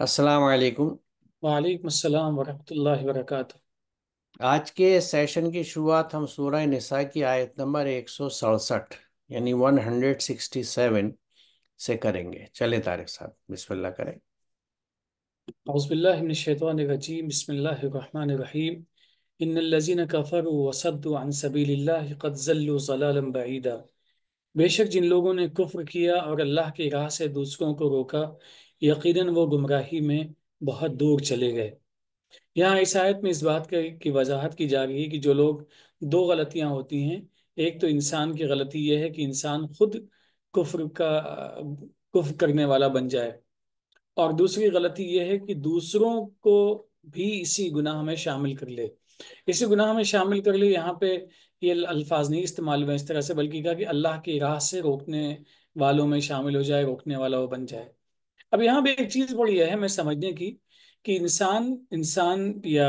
अस्सलाम वालेकुम वालेकुम अस्सलाम वरहमतुल्लाहि वबरकातुहू आज के सेशन की शुरुआत हम सूरह निसा की आयत नंबर एक सौ सड़सठ यानी वन हंड्रेड सिक्सटी सेवन से करेंगे चले तारिक साहब बिस्मिल्लाह करें अउज़बिल्लाहिमिनशैतानिर्रजीम बिस्मिल्लाहिर्रहमानिर्रहीम इन्नल्लज़ीना कफरू वसद्दू अन सबीलिल्लाहि कद ज़ल्लू ज़लालन बईदा बेशक जिन लोगों ने कुफ्र किया और अल्लाह की राह से दूसरों को रोका यकीनन वो गुमराही में बहुत दूर चले गए यहाँ इस आयत में इस बात की वजाहत की जा रही है कि जो लोग दो गलतियाँ होती हैं एक तो इंसान की गलती यह है कि इंसान खुद कुफर का कुफ्र करने वाला बन जाए और दूसरी गलती यह है कि दूसरों को भी इसी गुनाह में शामिल कर ले इसी गुनाह में शामिल कर ले यहाँ पे ये अल्फाज नहीं इस्तेमाल हुए इस तरह से बल्कि कहा कि अल्लाह की राह से रोकने वालों में शामिल हो जाए रोकने वाला वो बन जाए अब यहाँ भी एक चीज बड़ी है मैं समझने की कि इंसान इंसान या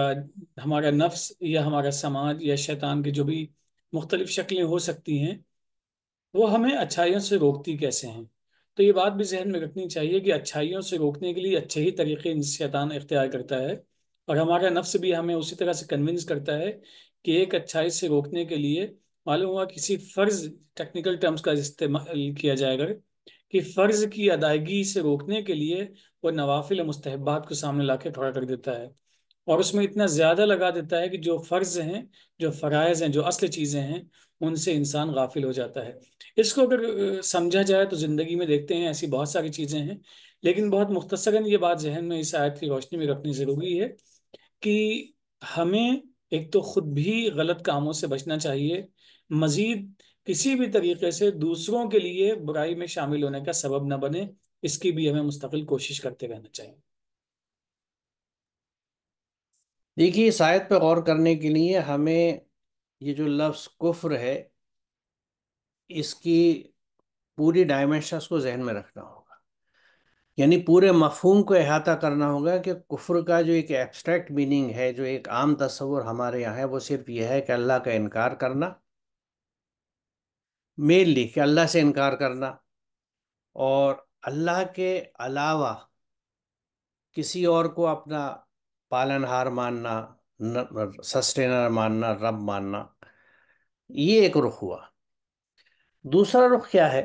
हमारा नफ्स या हमारा समाज या शैतान के जो भी मुख्तलिफ शक्लें हो सकती हैं वो हमें अच्छाइयों से रोकती कैसे हैं तो ये बात भी जहन में रखनी चाहिए कि अच्छाइयों से रोकने के लिए अच्छे ही तरीके शैतान इख्तियार करता है और हमारा नफ्स भी हमें उसी तरह से कन्विंस करता है कि एक अच्छाई से रोकने के लिए मालूम हुआ किसी फ़र्ज टेक्निकल टर्म्स का इस्तेमाल किया जाएगा कि फ़र्ज़ की अदायगी से रोकने के लिए वो नवाफिल मुस्तबात को सामने ला के खड़ा कर देता है और उसमें इतना ज़्यादा लगा देता है कि जो फ़र्ज़ हैं जो फ़रज़ हैं जो असल चीज़ें हैं उनसे इंसान गाफिल हो जाता है इसको अगर समझा जाए तो ज़िंदगी में देखते हैं ऐसी बहुत सारी चीज़ें हैं लेकिन बहुत मुख्तसरन ये बात जहन में इस आयत की रोशनी में रखनी ज़रूरी है कि हमें एक तो ख़ुद भी गलत कामों से बचना चाहिए मज़ीद किसी भी तरीके से दूसरों के लिए बुराई में शामिल होने का सबब ना बने इसकी भी हमें मुस्तकिल कोशिश करते रहना चाहिए देखिए इस आयत पर गौर करने के लिए हमें ये जो लफ्ज़ कुफ्र है इसकी पूरी डायमेंशंस को जहन में रखना होगा यानी पूरे मफहूम को अहाता करना होगा कि कुफ्र का जो एक एब्स्ट्रैक्ट मीनिंग है जो एक आम तस्वुर हमारे यहाँ है वो सिर्फ यह है कि अल्लाह का इनकार करना मेनली कि अल्लाह से इनकार करना और अल्लाह के अलावा किसी और को अपना पालनहार मानना सस्टेनर मानना रब मानना ये एक रुख हुआ दूसरा रुख क्या है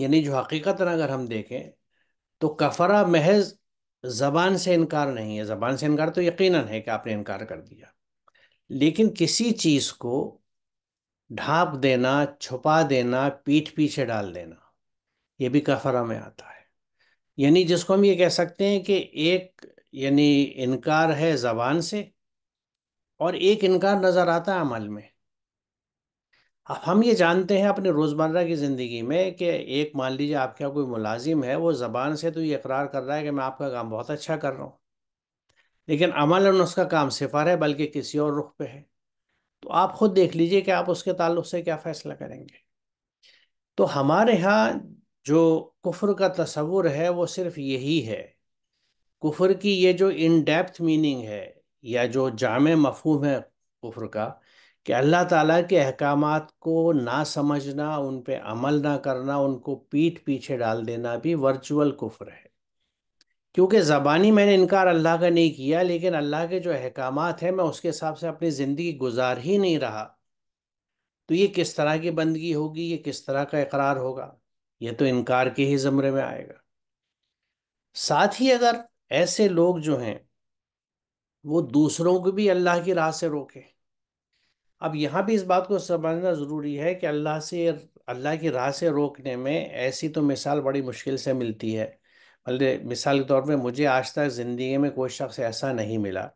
यानी जो हकीकतन अगर हम देखें तो कफरा महज ज़बान से इनकार नहीं है ज़बान से इनकार तो यकीनन है कि आपने इनकार कर दिया लेकिन किसी चीज़ को ढांप देना छुपा देना पीठ पीछे डाल देना ये भी कफरा में आता है यानी जिसको हम ये कह सकते हैं कि एक यानी इनकार है ज़बान से और एक इनकार नज़र आता है अमल में अब हम ये जानते हैं अपने रोज़मर्रा की ज़िंदगी में कि एक मान लीजिए आपके यहाँ कोई मुलाजिम है वो ज़बान से तो ये इकरार कर रहा है कि मैं आपका काम बहुत अच्छा कर रहा हूँ लेकिन अमल उसका काम सिफर है बल्कि किसी और रुख पे है तो आप खुद देख लीजिए कि आप उसके ताल्लुक से क्या फ़ैसला करेंगे तो हमारे यहाँ जो कुफ्र का तस्वुर है वो सिर्फ यही है कुफ्र की ये जो इन डेप्थ मीनिंग है या जो जाम मफहूम है कुफ्र का कि अल्लाह ताला के अहकाम को ना समझना उन पर अमल ना करना उनको पीठ पीछे डाल देना भी वर्चुअल कुफ्र है क्योंकि ज़बानी मैंने इनकार अल्लाह का नहीं किया लेकिन अल्लाह के जो अहकाम हैं मैं उसके हिसाब से अपनी ज़िंदगी गुजार ही नहीं रहा तो ये किस तरह की बंदगी होगी ये किस तरह का इकरार होगा ये तो इनकार के ही ज़मरे में आएगा साथ ही अगर ऐसे लोग जो हैं वो दूसरों को भी अल्लाह की राह से रोके अब यहाँ भी इस बात को समझना ज़रूरी है कि अल्लाह से अल्लाह की राह से रोकने में ऐसी तो मिसाल बड़ी मुश्किल से मिलती है बल्कि मिसाल के तौर पे मुझे आज तक ज़िंदगी में कोई शख्स ऐसा नहीं मिला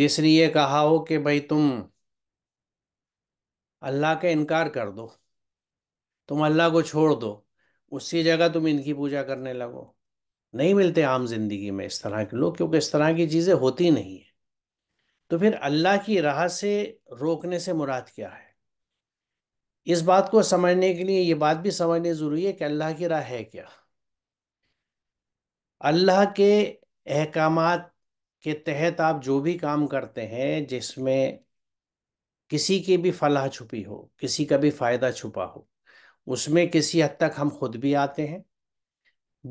जिसने ये कहा हो कि भाई तुम अल्लाह का इनकार कर दो तुम अल्लाह को छोड़ दो उसी जगह तुम इनकी पूजा करने लगो नहीं मिलते आम ज़िंदगी में इस तरह के लोग क्योंकि इस तरह की चीज़ें होती नहीं है तो फिर अल्लाह की राह से रोकने से मुराद क्या है इस बात को समझने के लिए ये बात भी समझनी ज़रूरी है कि अल्लाह की राह है क्या अल्लाह के अहकाम के तहत आप जो भी काम करते हैं जिसमें किसी की भी फलाह छुपी हो किसी का भी फ़ायदा छुपा हो उसमें किसी हद तक हम खुद भी आते हैं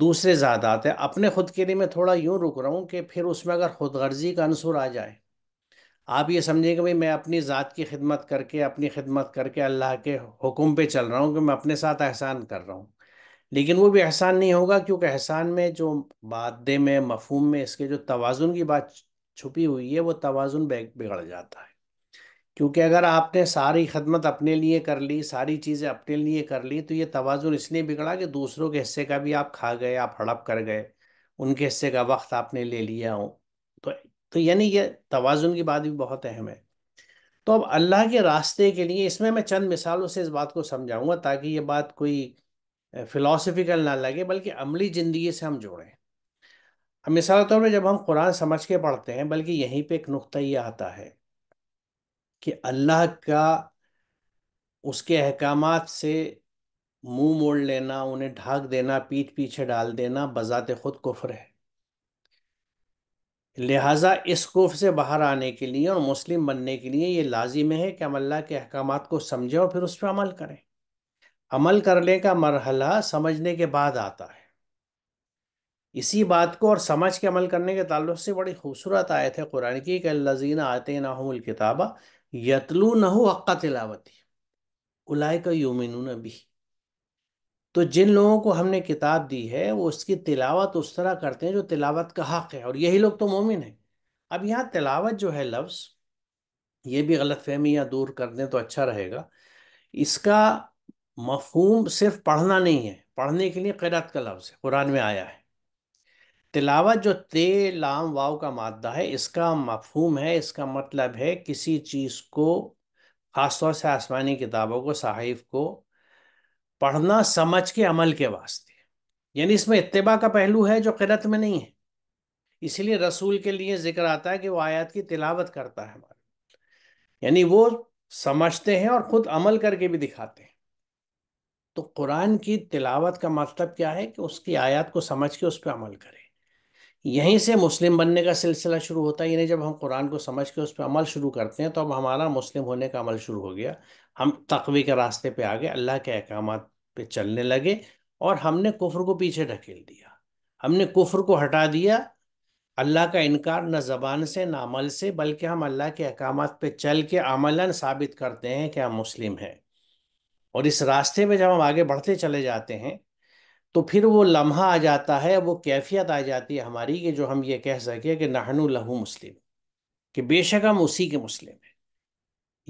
दूसरे ज़्यादा आते हैं अपने खुद के लिए मैं थोड़ा यूँ रुक रहा हूँ कि फिर उसमें अगर खुद गर्जी का अंसुर आ जाए आप ये समझें कि भाई मैं अपनी ज़ात की खिदमत करके अपनी खिदमत करके अल्लाह के हुक्म पे चल रहा हूँ कि मैं अपने साथ एहसान कर रहा हूँ लेकिन वो भी एहसान नहीं होगा क्योंकि एहसान में जो मादे में मफहम में इसके जो तोज़ुन की बात छुपी हुई है वो तोज़ुन बिगड़ जाता है क्योंकि अगर आपने सारी खदमत अपने लिए कर ली सारी चीज़ें अपने लिए कर ली तो ये तोज़ुन इसलिए बिगड़ा कि दूसरों के हिस्से का भी आप खा गए आप हड़प कर गए उनके हिस्से का वक्त आपने ले लिया हो तो तो यानी ये तोज़ुन की बात भी बहुत अहम है तो अब अल्लाह के रास्ते के लिए इसमें मैं चंद मिसालों से इस बात को समझाऊंगा ताकि ये बात कोई फिलोसफिकल ना लगे बल्कि अमली ज़िंदगी से हम जोड़ें मिसाल तौर पर जब हम कुरान समझ के पढ़ते हैं बल्कि यहीं पे एक नुक्ता ये आता है कि अल्लाह का उसके अहकाम से मुंह मोड़ लेना उन्हें ढाक देना पीठ पीछे डाल देना बजात खुद कुफ्र है लिहाजा इस कुफ से बाहर आने के लिए और मुस्लिम बनने के लिए ये लाजिम है कि हम अल्लाह के अहकाम को समझें और फिर उस पर अमल करें अमल करने का मरहला समझने के बाद आता है इसी बात को और समझ के अमल करने के ताल्लुक से बड़ी खूबसूरत आयत है कुरान की कि लजीना आते नाहमल किताबा यतलू नहू हक्का तिलावती उलाय का योमिन भी तो जिन लोगों को हमने किताब दी है वो उसकी तिलावत उस तरह करते हैं जो तिलावत का हक है और यही लोग तो मोमिन हैं अब यहाँ तिलावत जो है लफ्ज़ ये भी गलत फहमी या दूर कर दें तो अच्छा रहेगा इसका मफहूम सिर्फ पढ़ना नहीं है पढ़ने के लिए क़ैरत का लफ्ज़ है कुरान में आया है तिलावत जो ते लाम वाव का मादा है इसका मफहूम है इसका मतलब है किसी चीज़ को ख़ासतौर से आसमानी किताबों को सहाइफ को पढ़ना समझ के अमल के वास्ते यानी इसमें इतबा का पहलू है जो किरत में नहीं है इसलिए रसूल के लिए जिक्र आता है कि वो आयत की तिलावत करता है हमारे यानी वो समझते हैं और ख़ुद अमल करके भी दिखाते हैं तो कुरान की तिलावत का मतलब क्या है कि उसकी आयत को समझ के उस पर अमल करें यहीं से मुस्लिम बनने का सिलसिला शुरू होता है यानी जब हम कुरान को समझ के उस पर अमल शुरू करते हैं तो अब हमारा मुस्लिम होने का अमल शुरू हो गया हम तकवे के रास्ते पे आ गए अल्लाह के अहकाम पे चलने लगे और हमने कुफ्र को पीछे ढकेल दिया हमने कुफ्र को हटा दिया अल्लाह का इनकार न ज़बान से ना अमल से बल्कि हम अल्लाह के अहकाम पे चल के अमला साबित करते हैं कि हम मुस्लिम हैं और इस रास्ते में जब हम आगे बढ़ते चले जाते हैं तो फिर वो लम्हा आ जाता है वो कैफियत आ जाती है हमारी कि जो हम ये कह सकें कि नहनु लहू मुस्लिम कि बेशक हम उसी के मुस्लिम हैं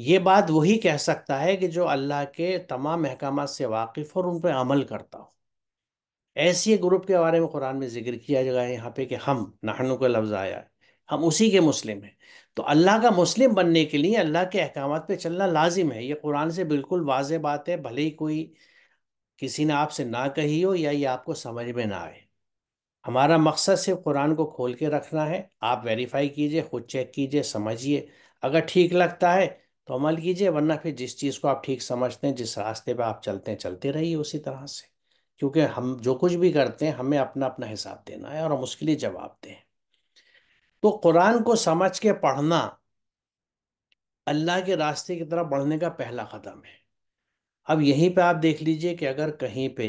ये बात वही कह सकता है कि जो अल्लाह के तमाम अहकाम से वाकिफ़ और उन पर अमल करता हो ऐसे ग्रुप के बारे में कुरान में जिक्र किया जाएगा यहाँ पे कि हम नहनु का लफ्ज़ आया है हम उसी के मुस्लिम हैं तो अल्लाह का मुस्लिम बनने के लिए अल्लाह के अहकाम पे चलना लाजिम है ये कुरान से बिल्कुल वाज बात है भले ही कोई किसी ने आपसे ना कही हो या ये आपको समझ में ना आए हमारा मकसद सिर्फ कुरान को खोल के रखना है आप वेरीफाई कीजिए खुद चेक कीजिए समझिए अगर ठीक लगता है तो अमल कीजिए वरना फिर जिस चीज़ को आप ठीक समझते हैं जिस रास्ते पर आप चलते हैं चलते रहिए उसी तरह से क्योंकि हम जो कुछ भी करते हैं हमें अपना अपना हिसाब देना है और हम उसके लिए जवाब दें तो कुरान को समझ के पढ़ना अल्लाह के रास्ते की तरफ बढ़ने का पहला कदम है अब यहीं पे आप देख लीजिए कि अगर कहीं पे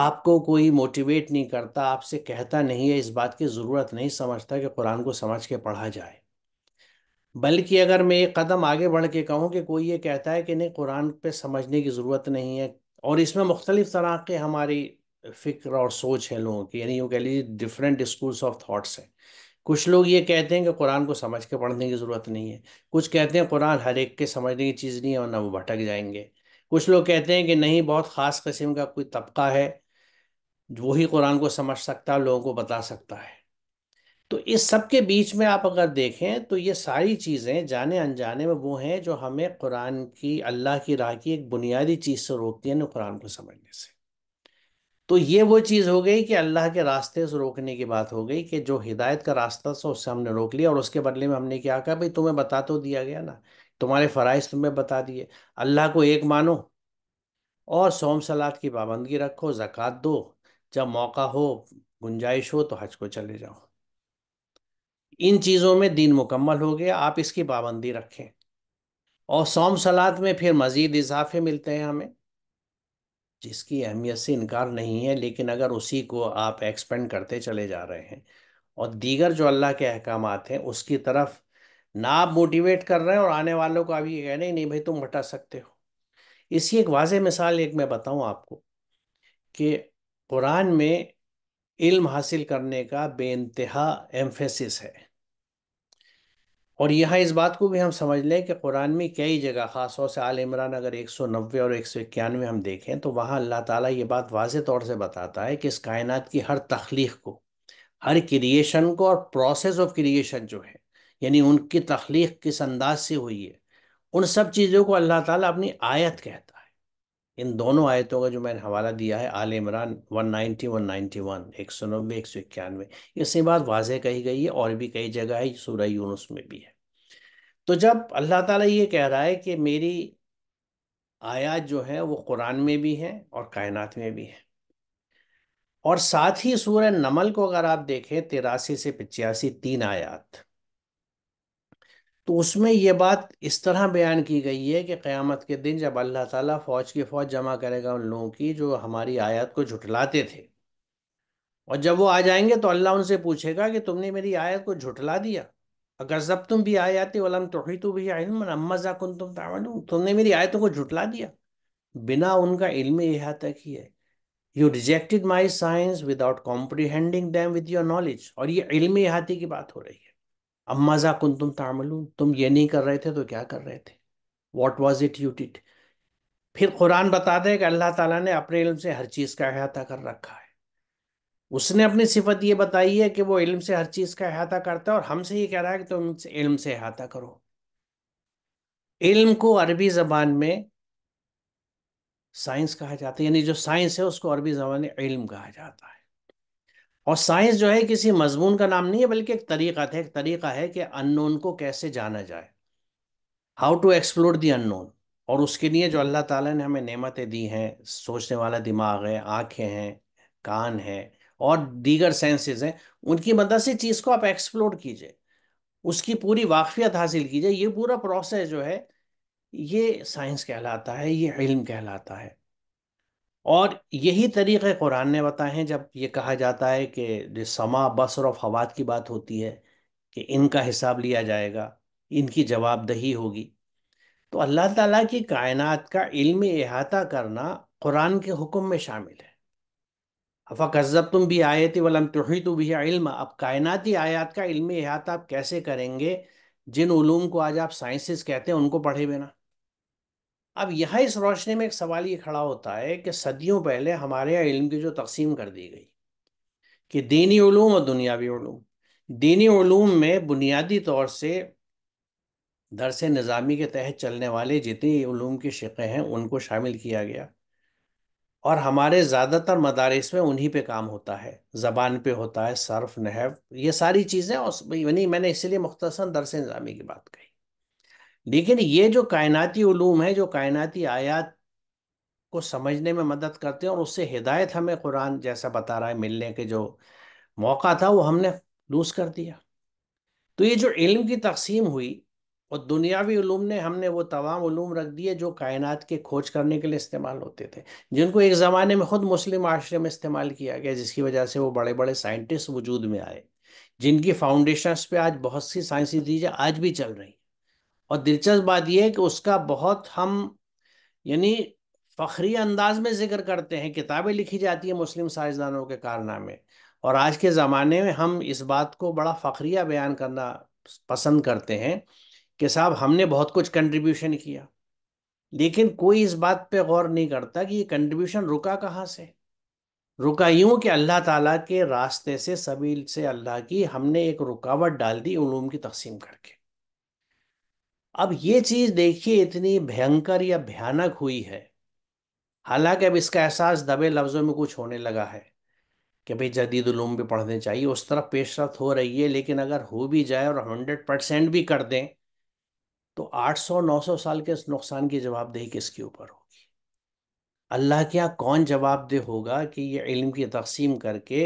आपको कोई मोटिवेट नहीं करता आपसे कहता नहीं है इस बात की ज़रूरत नहीं समझता कि कुरान को समझ के पढ़ा जाए बल्कि अगर मैं एक कदम आगे बढ़ के कहूँ कि कोई ये कहता है कि नहीं कुरान पे समझने की ज़रूरत नहीं है और इसमें मुख्तलिफ़ तरह के हमारी फ़िक्र और सोच है लोगों की यानी यूँ कह लीजिए डिफरेंट स्कूल्स ऑफ थाट्स हैं कुछ लोग ये कहते हैं कि कुरान को समझ के पढ़ने की ज़रूरत नहीं है कुछ कहते हैं कुरान हर एक के समझने की चीज़ नहीं है वरना वो भटक जाएंगे कुछ लोग कहते हैं कि नहीं बहुत ख़ास कस्म का कोई तबका है वही कुरान को समझ सकता है लोगों को बता सकता है तो इस सब के बीच में आप अगर देखें तो ये सारी चीज़ें जाने अनजाने में वो हैं जो हमें कुरान की अल्लाह की राह की एक बुनियादी चीज़ से रोकती है ना कुरान को समझने से तो ये वो चीज़ हो गई कि अल्लाह के रास्ते से रोकने की बात हो गई कि जो हिदायत का रास्ता था उससे हमने रोक लिया और उसके बदले में हमने क्या कहा भाई तुम्हें बता तो दिया गया ना तुम्हारे फराइज तुम्हें बता दिए अल्लाह को एक मानो और सोम सलाद की पाबंदगी रखो ज़क़़त दो जब मौका हो गुंजाइश हो तो हज को चले जाओ इन चीज़ों में दिन मुकम्मल हो गया आप इसकी पाबंदी रखें और सोम सलाद में फिर मज़ीद इजाफे मिलते हैं हमें जिसकी अहमियत से इनकार नहीं है लेकिन अगर उसी को आप एक्सपेंड करते चले जा रहे हैं और दीगर जो अल्लाह के अहकाम हैं उसकी तरफ ना आप मोटिवेट कर रहे हैं और आने वालों को आप ये कह रहे हैं नहीं भाई तुम हटा सकते हो इसी एक वाज मिसाल एक मैं बताऊँ आपको कि कुरान में इल्म हासिल करने का बेानतहा एम्फेसिस है और यहाँ इस बात को भी हम समझ लें कि कुरान में कई जगह ख़ासतौर से आल इमरान अगर एक सौ नब्बे और एक सौ इक्यानवे हम देखें तो वहाँ अल्लाह ताला ये बात वाज तौर से बताता है कि इस कायनात की हर तख्लीक को हर क्रिएशन को और प्रोसेस ऑफ क्रिएशन जो है यानी उनकी तख्लीक किस अंदाज से हुई है उन सब चीज़ों को अल्लाह ताला अपनी आयत कहता है इन दोनों आयतों का जो मैंने हवाला दिया है आल इमरान 190 191 एक सौ नब्बे एक सौ इक्यानवे इससे बात वाजह कही गई है और भी कई जगह है सूरह यूनुस में भी है तो जब अल्लाह ताला ये कह रहा है कि मेरी आयात जो है वो कुरान में भी है और कायनात में भी है और साथ ही सूरह नमल को अगर आप देखें तिरासी से पचासी तीन आयात तो उसमें यह बात इस तरह बयान की गई है कि क़यामत के दिन जब अल्लाह ताला फ़ौज की फ़ौज जमा करेगा उन लोगों की जो हमारी आयत को झुठलाते थे और जब वो आ जाएंगे तो अल्लाह उनसे पूछेगा कि तुमने मेरी आयत को झुठला दिया अगर जब तुम भी आयात वलम तोही तो भी आयन अम्मा कुन तुम तावन तुमने मेरी आयतों को झुठला दिया बिना उनका इल्म ही है you rejected my science without comprehending them with your knowledge और ये इल्म अहाती की बात हो रही है अम्माजा कुन तुम तामलू तुम ये नहीं कर रहे थे तो क्या कर रहे थे what was it you did फिर कुरान बता दे कि अल्लाह ताला ने अपने इल्म से हर चीज़ का अहाता कर रखा है उसने अपनी सिफत ये बताई है कि वो इल्म से हर चीज़ का अहाता करता है और हमसे ये कह रहा है कि तुम इल्म से अहाता करो इल्म को अरबी ज़बान में साइंस कहा जाता है यानी जो साइंस है उसको अरबी ज़बान में इल्म कहा जाता है और साइंस जो है किसी मजमून का नाम नहीं है बल्कि एक तरीका था एक तरीका है कि अननोन को कैसे जाना जाए how to explore the unknown और उसके लिए जो अल्लाह ताला ने हमें नेमतें दी हैं सोचने वाला दिमाग है आंखें हैं कान है और दीगर सेंसेस हैं उनकी मदद से चीज़ को आप एक्सप्लोर कीजिए उसकी पूरी वाकफियत हासिल कीजिए ये पूरा प्रोसेस जो है ये साइंस कहलाता है ये इल्म कहलाता है और यही तरीक़े कुरान ने बताए हैं जब ये कहा जाता है कि समा बसर और फवाद की बात होती है कि इनका हिसाब लिया जाएगा इनकी जवाबदही होगी तो अल्लाह ताला की कायनात का इल्म अहाता करना कुरान के हुक्म में शामिल है अफ़ा कज़ब तुम भी आए थे वलम तुही तो भी इल्म अब कायनाती आयात का इल्म अहाता आप कैसे करेंगे जिन उलूम को आज आप साइंसिस कहते हैं उनको पढ़े बिना अब यहाँ इस रोशनी में एक सवाल ये खड़ा होता है कि सदियों पहले हमारे यहाँ इल्म की जो तकसीम कर दी गई कि दीनी ूम और दुनियावी ूम दीनी ूम में बुनियादी तौर से दरस निज़ामी के तहत चलने वाले जितनी ूम की शिकें हैं उनको शामिल किया गया और हमारे ज़्यादातर मदारस में उन्हीं पे काम होता है ज़बान पे होता है सर्फ नहव ये सारी चीज़ें और यानी मैंने इसलिए मुख्तसर दरस निज़ामी की बात कही लेकिन ये जो कायनाती उलूम है जो कायनाती आयात को समझने में मदद करते हैं और उससे हिदायत हमें कुरान जैसा बता रहा है मिलने के जो मौका था वो हमने लूज़ कर दिया तो ये जो इल्म की तकसीम हुई और दुनियावी उलूम ने हमने वो तमाम उलूम रख दिए जो कायनात के खोज करने के लिए इस्तेमाल होते थे जिनको एक ज़माने में ख़ुद मुस्लिम माशरे में इस्तेमाल किया गया जिसकी वजह से वो बड़े बड़े साइंटिस्ट वजूद में आए जिनकी फाउंडेशंस पे आज बहुत सी साइंसी चीज़ें आज भी चल रही और दिलचस्प बात यह है कि उसका बहुत हम यानी फखरी अंदाज में जिक्र करते हैं किताबें लिखी जाती है मुस्लिम साइंसदानों के कारनामे और आज के ज़माने में हम इस बात को बड़ा फखरिया बयान करना पसंद करते हैं कि साहब हमने बहुत कुछ कंट्रीब्यूशन किया लेकिन कोई इस बात पे गौर नहीं करता कि ये कंट्रीब्यूशन रुका कहाँ से रुका यूँ कि अल्लाह ताला के रास्ते से सबील से अल्लाह की हमने एक रुकावट डाल दी उलूम की तकसीम करके अब ये चीज देखिए इतनी भयंकर या भयानक हुई है हालांकि अब इसका एहसास दबे लफ्जों में कुछ होने लगा है कि भाई जदीद उलूम भी पढ़ने चाहिए उस तरफ पेशरफ हो रही है लेकिन अगर हो भी जाए और हंड्रेड परसेंट भी कर दें तो आठ सौ नौ सौ साल के इस नुकसान की जवाबदेही किसके ऊपर होगी अल्लाह क्या कौन जवाबदेह होगा कि ये इल्म की तकसीम करके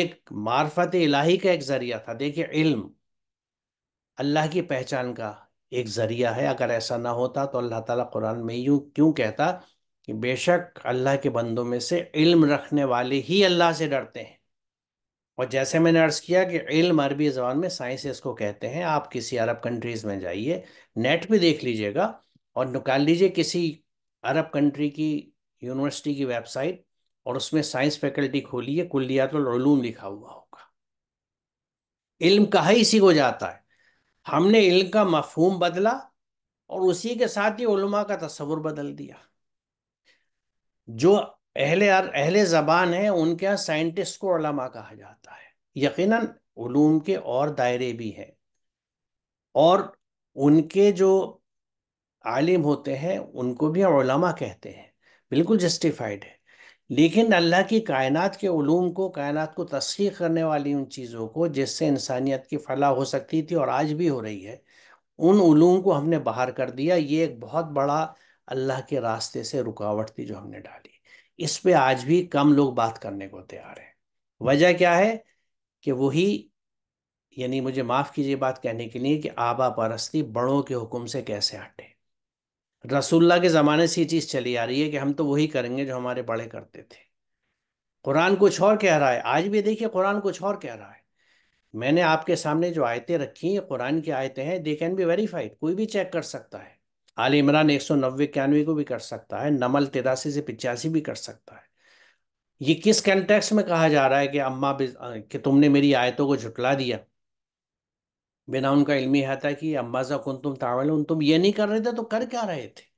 एक मार्फत इलाही का एक ज़रिया था देखिए इल्म अल्लाह की पहचान का एक ज़रिया है अगर ऐसा ना होता तो अल्लाह ताला कुरान में यूँ क्यों कहता कि बेशक अल्लाह के बंदों में से इल्म रखने वाले ही अल्लाह से डरते हैं और जैसे मैंने अर्ज़ किया कि इल्म अरबी ज़बान में साइंस इसको कहते हैं आप किसी अरब कंट्रीज़ में जाइए नेट भी देख लीजिएगा और निकाल लीजिए किसी अरब कंट्री की यूनिवर्सिटी की वेबसाइट और उसमें साइंस फैकल्टी खोलिए कुलियातलूम लिखा हुआ होगा इल्म कहा इसी को जाता है हमने इल का मफहूम बदला और उसी के साथ ही उलमा का तस्वुर बदल दिया जो अहले अहले ज़बान है उनके यहाँ साइंटिस्ट को उलमा कहा जाता है यकीनन उलूम के और दायरे भी हैं और उनके जो आलिम होते हैं उनको भी उलमा कहते हैं बिल्कुल जस्टिफाइड है लेकिन अल्लाह की कायनात के ूम को कायनात को तस्हीक करने वाली उन चीज़ों को जिससे इंसानियत की फलाह हो सकती थी और आज भी हो रही है उन ूम को हमने बाहर कर दिया ये एक बहुत बड़ा अल्लाह के रास्ते से रुकावट थी जो हमने डाली इस पर आज भी कम लोग बात करने को तैयार हैं वजह क्या है कि वही यानी मुझे माफ़ कीजिए बात कहने के लिए कि आबा परस्ती बड़ों के हुक्म से कैसे हटे रसुल्ला के ज़माने से ये चीज़ चली आ रही है कि हम तो वही करेंगे जो हमारे बड़े करते थे कुरान कुछ और कह रहा है आज भी देखिए कुरान कुछ और कह रहा है मैंने आपके सामने जो आयतें रखी हैं कुरान की आयतें हैं दे कैन बी वेरीफाइड कोई भी चेक कर सकता है आल इमरान एक सौ नब्बे इक्यानवे को भी कर सकता है नमल तिरासी से पिचासी भी कर सकता है ये किस कंटेक्स में कहा जा रहा है कि अम्मा कि तुमने मेरी आयतों को झुटला दिया बिना उनका इल्मी था कि अम्बाजा कुन तुम तावल तुम ये नहीं कर रहे थे तो कर क्या रहे थे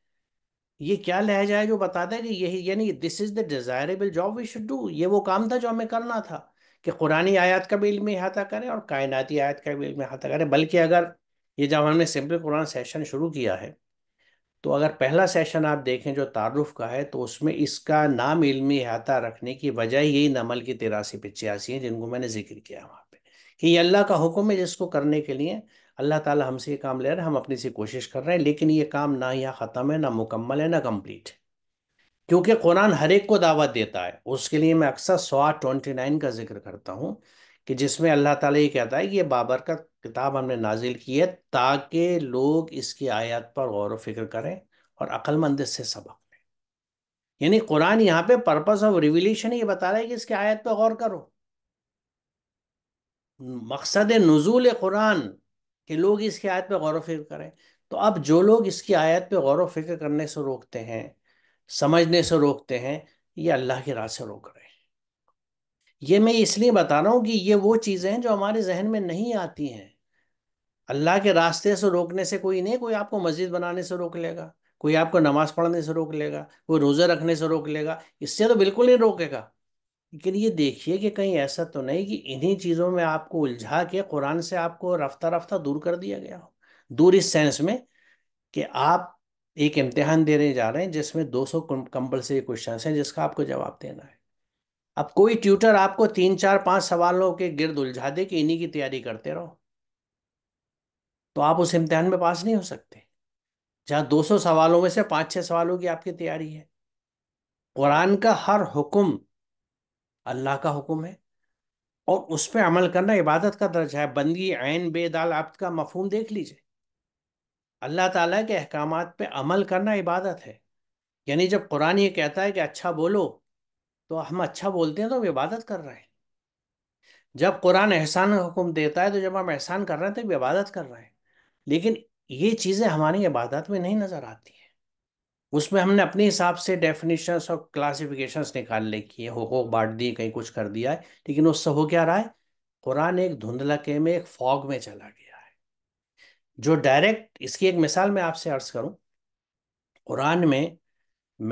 ये क्या लहजा है जो बताता है कि यही यानी this is the desirable job we should do ये वो काम था जो हमें करना था कि कुरानी आयत का भी इल्मी अहाता करें और कायनाती आयत का भी इल्मी अहाता करें बल्कि अगर ये जब हमने सिंपल कुरान सेशन शुरू किया है तो अगर पहला सेशन आप देखें जो तारुफ़ का है तो उसमें इसका नाम इल्मी अहाता रखने की वजह यही नमल की तिरासी पिचासी है जिनको मैंने जिक्र किया वहाँ कि ये अल्लाह का हुक्म है जिसको करने के लिए अल्लाह ताला हमसे ये काम ले रहे हैं हम अपनी से कोशिश कर रहे हैं लेकिन ये काम ना यहाँ ख़त्म है ना मुकम्मल है ना कम्प्लीट है क्योंकि कुरान हर एक को दावत देता है उसके लिए मैं अक्सर सौ ट्वेंटी नाइन का जिक्र करता हूँ कि जिसमें अल्लाह ताला ये कहता है कि ये बाबर का किताब हमने नाजिल की है ताकि लोग इसकी आयत पर गौर फिक्र करें और अक्लमंद से सबक लें यानी कुरान यहाँ पे पर्पस ऑफ रिविलेशन ये बता रहा है कि इसकी आयत पर गौर करो मकसद नज़ुल कुरान के लोग इसकी आयत पे गौर फिक्र करें तो अब जो लोग इसकी आयत पर गौर फिक्र करने से रोकते हैं समझने से रोकते हैं ये अल्लाह की राह से रोक रहे हैं ये मैं इसलिए बता रहा हूँ कि ये वो चीज़ें हैं जो हमारे जहन में नहीं आती हैं अल्लाह के रास्ते से रोकने से कोई नहीं कोई आपको मस्जिद बनाने से रोक लेगा कोई आपको नमाज़ पढ़ने से रोक लेगा कोई रोज़े रखने से रोक लेगा इससे तो बिल्कुल नहीं रोकेगा लेकिन ये देखिए कि कहीं ऐसा तो नहीं कि इन्हीं चीज़ों में आपको उलझा के कुरान से आपको रफ्ता रफ्ता दूर कर दिया गया हो दूर इस सेंस में कि आप एक इम्तिहान देने जा रहे हैं जिसमें 200 सौ कंपल्सरी क्वेश्चन हैं जिसका आपको जवाब देना है अब कोई ट्यूटर आपको तीन चार पांच सवालों के गिर्द उलझा दे कि इन्हीं की तैयारी करते रहो तो आप उस इम्तिहान में पास नहीं हो सकते जहाँ सौ सवालों में से पाँच छः सवालों की आपकी तैयारी है कुरान का हर हुक्म अल्लाह का हुक्म है और उस पर अमल करना इबादत का दर्जा है बंदगी आन बेदाल आप का मफहम देख लीजिए अल्लाह ताला के अहकाम पे अमल करना इबादत है यानी जब कुरान ये कहता है कि अच्छा बोलो तो हम अच्छा बोलते हैं तो हम इबादत कर रहे हैं जब कुरान एहसान का हुक्म देता है तो जब हम एहसान कर रहे हैं तो इबादत कर रहे हैं लेकिन ये चीज़ें हमारी इबादत में नहीं नज़र आती हैं उसमें हमने अपने हिसाब से डेफिनेशंस और क्लासिफिकेशंस निकाल ले किए हो हो बांट दिए कहीं कुछ कर दिया है लेकिन उससे हो क्या रहा है कुरान एक धुंधलके में एक फॉग में चला गया है जो डायरेक्ट इसकी एक मिसाल मैं आपसे अर्ज करूं कुरान में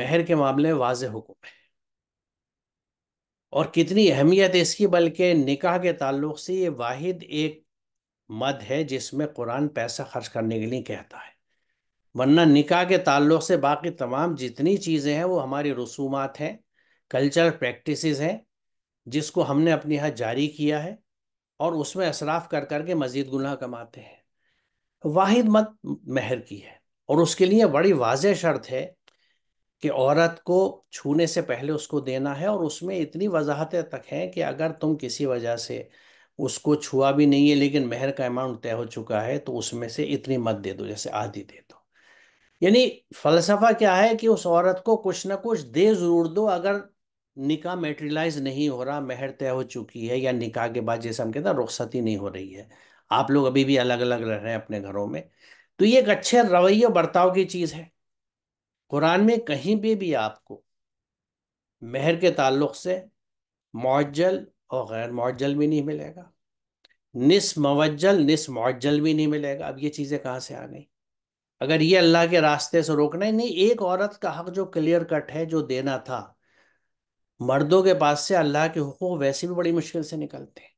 मेहर के मामले वाज हुकुम है और कितनी अहमियत है इसकी बल्कि निकाह के ताल्लुक से ये वाहिद एक मद है जिसमें कुरान पैसा खर्च करने के लिए कहता है वरना निकाह के ताल्लुक से बाकी तमाम जितनी चीज़ें हैं वो हमारी रसूमात हैं कल्चर प्रैक्टिसेस हैं जिसको हमने अपने यहाँ जारी किया है और उसमें असराफ कर करके मज़ीद गुनाह कमाते हैं वाहिद मत महर की है और उसके लिए बड़ी वाज शर्त है कि औरत को छूने से पहले उसको देना है और उसमें इतनी वजाहतें तक हैं कि अगर तुम किसी वजह से उसको छुआ भी नहीं है लेकिन महर का अमाउंट तय हो चुका है तो उसमें से इतनी मत दे दो जैसे आधी दे दो यानी फलसफा क्या है कि उस औरत को कुछ ना कुछ दे जरूर दो अगर निकाह मेटेरियलाइज नहीं हो रहा मेहर तय हो चुकी है या निकाह के बाद जैसे हम कहते हैं रुखसती नहीं हो रही है आप लोग अभी भी अलग अलग रह रहे हैं अपने घरों में तो ये एक अच्छे रवैये बर्ताव की चीज़ है कुरान में कहीं भी भी आपको मेहर के ताल्लुक से मुअज्जल और गैर मुअज्जल भी नहीं मिलेगा निस मवज्जल निस मुअज्जल भी नहीं मिलेगा अब ये चीज़ें कहाँ से आ गई अगर ये अल्लाह के रास्ते से रोकना ही नहीं एक औरत का हक जो क्लियर कट है जो देना था मर्दों के पास से अल्लाह के हकूक वैसे भी बड़ी मुश्किल से निकलते हैं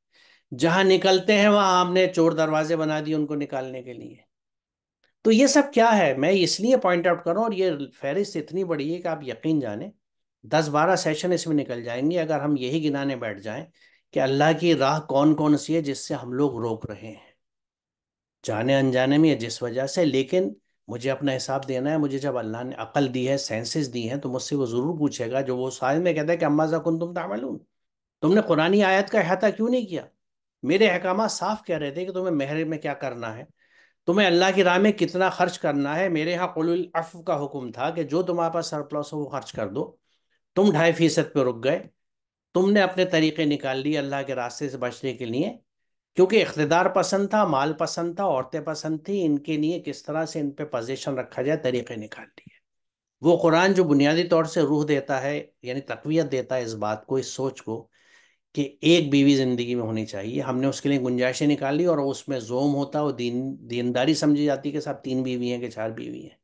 जहां निकलते हैं वहां हमने चोर दरवाजे बना दिए उनको निकालने के लिए तो ये सब क्या है मैं इसलिए पॉइंट आउट करूँ और ये फहरिस्त इतनी बड़ी है कि आप यकीन जाने दस बारह सेशन इसमें निकल जाएंगे अगर हम यही गिनाने बैठ जाएं कि अल्लाह की राह कौन कौन सी है जिससे हम लोग रोक रहे हैं जाने अनजाने में जिस वजह से लेकिन मुझे अपना हिसाब देना है मुझे जब अल्लाह ने अकल दी है सेंसेस दी हैं तो मुझसे वो ज़रूर पूछेगा जो वो साल में कहता है कि अम्मा जकुन तुम तामलून तुमने कुरानी आयत का अहाता क्यों नहीं किया मेरे अहकाम साफ कह रहे थे कि तुम्हें मेहर में क्या करना है तुम्हें अल्लाह की राह में कितना खर्च करना है मेरे यहाँ अफ का हुक्म था कि जो तुम्हारे पास सरप्लस हो वो खर्च कर दो तुम ढाई फीसद पर रुक गए तुमने अपने तरीके निकाल लिए अल्लाह के रास्ते से बचने के लिए क्योंकि इकतदार पसंद था माल पसंद था औरतें पसंद थी इनके लिए किस तरह से इन पर पोजिशन रखा जाए तरीके निकाल लिए वो कुरान जो बुनियादी तौर से रूह देता है यानी तकवीत देता है इस बात को इस सोच को कि एक बीवी ज़िंदगी में होनी चाहिए हमने उसके लिए गुंजाइशें निकाली और उसमें जोम होता और दीन दीनदारी समझी जाती है कि साहब तीन बीवी हैं कि चार बीवी हैं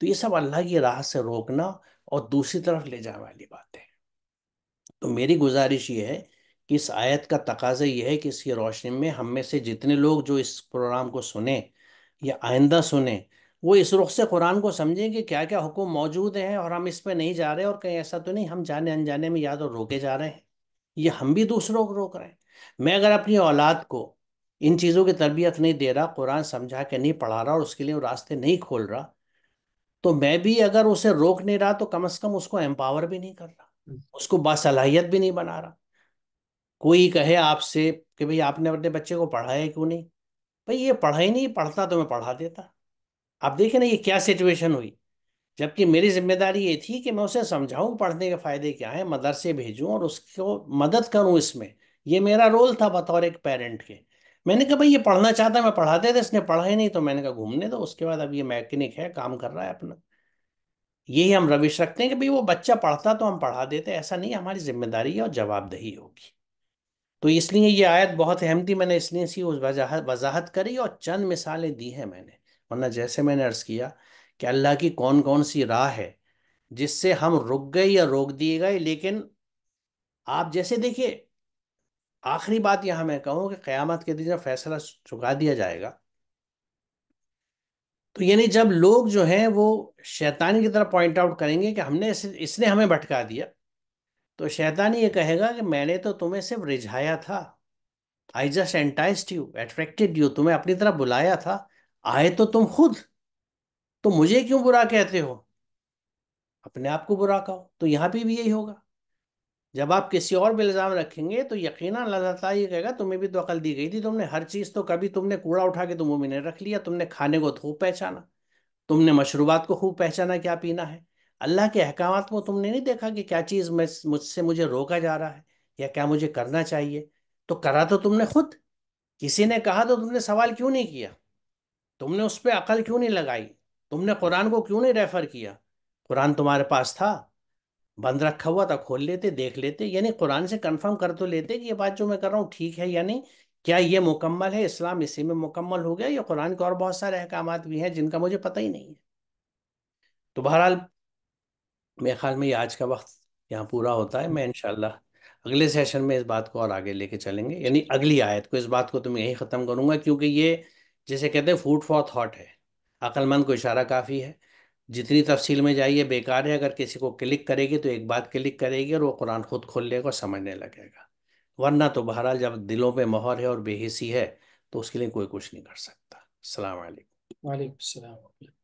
तो ये सब अल्लाह की राह से रोकना और दूसरी तरफ ले जाने वाली बात है तो मेरी गुजारिश ये है इस आयत का तकाजा यह है कि इसकी रोशनी में हम में से जितने लोग जो इस प्रोग्राम को सुने या आइंदा सुने वो इस रुख से कुरान को समझें कि क्या क्या हुक्म मौजूद हैं और हम इस पर नहीं जा रहे और कहीं ऐसा तो नहीं हम जाने अनजाने में या तो रोके जा रहे हैं या हम भी दूसरों को रोक रहे हैं मैं अगर अपनी औलाद को इन चीज़ों की तरबियत नहीं दे रहा कुरान समझा के नहीं पढ़ा रहा और उसके लिए रास्ते नहीं खोल रहा तो मैं भी अगर उसे रोक नहीं रहा तो कम अज़ कम उसको एम्पावर भी नहीं कर रहा हम्म। उसको बासलाहियत भी नहीं बना रहा कोई कहे आपसे कि भाई आपने अपने बच्चे को पढ़ाया क्यों नहीं भाई ये पढ़ा ही नहीं पढ़ता तो मैं पढ़ा देता आप देखें ना ये क्या सिचुएशन हुई जबकि मेरी जिम्मेदारी ये थी कि मैं उसे समझाऊं पढ़ने के फ़ायदे क्या हैं मदरसे भेजूं और उसको मदद करूं इसमें ये मेरा रोल था बतौर एक पेरेंट के मैंने कहा भाई ये पढ़ना चाहता मैं पढ़ा देता इसने पढ़ा ही नहीं तो मैंने कहा घूमने दो उसके बाद अब ये मैकेनिक है काम कर रहा है अपना यही हम रविश रखते हैं कि भाई वो बच्चा पढ़ता तो हम पढ़ा देते ऐसा नहीं हमारी जिम्मेदारी है और जवाबदेही होगी तो इसलिए ये आयत बहुत अहम थी मैंने इसलिए सी उस वजाहत वजाहत करी और चंद मिसालें दी हैं मैंने वरना जैसे मैंने अर्ज़ किया कि अल्लाह की कौन कौन सी राह है जिससे हम रुक गए या रोक दिए गए लेकिन आप जैसे देखिए आखिरी बात यहाँ मैं कहूँ कि क़यामत के दिन जब फैसला चुका दिया जाएगा तो यानी जब लोग जो हैं वो शैतान की तरफ पॉइंट आउट करेंगे कि हमने इस, इसने हमें भटका दिया तो शैतान ये कहेगा कि मैंने तो तुम्हें सिर्फ रिझाया था I just enticed you attracted you तुम्हें अपनी तरफ बुलाया था आए तो तुम खुद तो मुझे क्यों बुरा कहते हो अपने आप को बुरा कहो तो यहाँ भी, भी यही होगा जब आप किसी और पर इल्ज़ाम रखेंगे तो यकीन अल्लाह ताला ये कहेगा तुम्हें भी तो अकल दी गई थी तुमने हर चीज़ तो कभी तुमने कूड़ा उठा के तो मुँह में नहीं रख लिया तुमने खाने को खूब पहचाना तुमने मशरूबात को खूब पहचाना क्या पीना है अल्लाह के अहकाम को तुमने नहीं देखा कि क्या चीज़ में मुझसे मुझे रोका जा रहा है या क्या मुझे करना चाहिए तो करा तो तुमने खुद किसी ने कहा तो तुमने सवाल क्यों नहीं किया तुमने उस पर अकल क्यों नहीं लगाई तुमने कुरान को क्यों नहीं रेफ़र किया कुरान तुम्हारे पास था बंद रखा हुआ था खोल लेते देख लेते यानी कुरान से कन्फर्म कर तो लेते कि ये बात जो मैं कर रहा हूँ ठीक है या नहीं क्या ये मुकम्मल है इस्लाम इसी में मुकम्मल हो गया या कुरान के और बहुत सारे अहकाम भी हैं जिनका मुझे पता ही नहीं है तो बहरहाल मेरे ख्याल में ये आज का वक्त यहाँ पूरा होता है मैं इंशाल्लाह अगले सेशन में इस बात को और आगे लेके चलेंगे यानी अगली आयत को इस बात को तो मैं यहीं ख़त्म करूँगा क्योंकि ये जिसे कहते हैं फूड फॉर थाट है अक्लमंद को इशारा काफ़ी है जितनी तफसील में जाइए बेकार है अगर किसी को क्लिक करेगी तो एक बात क्लिक करेगी और वो कुरान खुद खोल लेगा और समझने लगेगा वरना तो बहरहाल जब दिलों पे मोहर है और बेहिसी है तो उसके लिए कोई कुछ नहीं कर सकता अलैक् वालेकुम